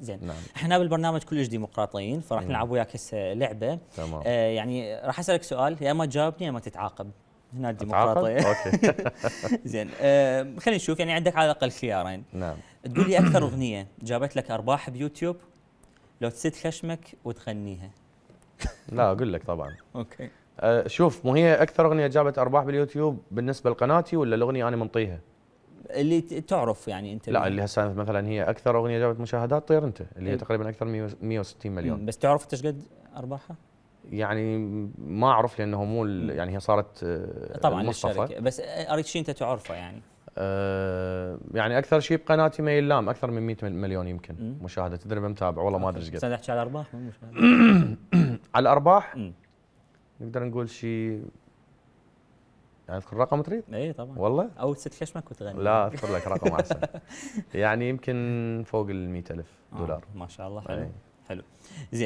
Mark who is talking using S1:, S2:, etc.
S1: زين نعم. احنا بالبرنامج كلش ديمقراطيين فراح نلعب وياك هسه لعبه تمام. آه يعني راح اسالك سؤال يا اما تجاوبني يا اما تتعاقب هنا الديمقراطيه اوكي زين آه خلينا نشوف يعني عندك على الاقل خيارين نعم تقول لي اكثر اغنيه جابت لك ارباح
S2: بيوتيوب لو تسد خشمك وتغنيها لا اقول لك طبعا اوكي آه شوف مو هي اكثر اغنيه جابت ارباح باليوتيوب بالنسبه لقناتي ولا الاغنيه انا منطيها
S1: اللي تعرف يعني انت لا اللي
S2: هسه مثلا هي اكثر اغنيه جابت مشاهدات طير انت اللي هي تقريبا اكثر من 160 مليون بس تعرف انت قد ارباحها؟ يعني ما اعرف لانه مو يعني هي صارت آه، طبعا المصطفى
S1: بس اريد شيء انت تعرفه
S3: يعني
S2: آه، يعني اكثر شيء بقناتي ميل لام اكثر من 100 مليون يمكن مشاهده تدري متابع والله ما ادري ايش قد على الارباح على الارباح نقدر نقول شيء يعني اذكر رقم تريد؟ اي طبعا والله؟ او ست وتغني كنت غني لا اذكر لك رقم احسن يعني يمكن فوق ال 100000 آه، دولار آه ما شاء الله إيه. حلو حلو زين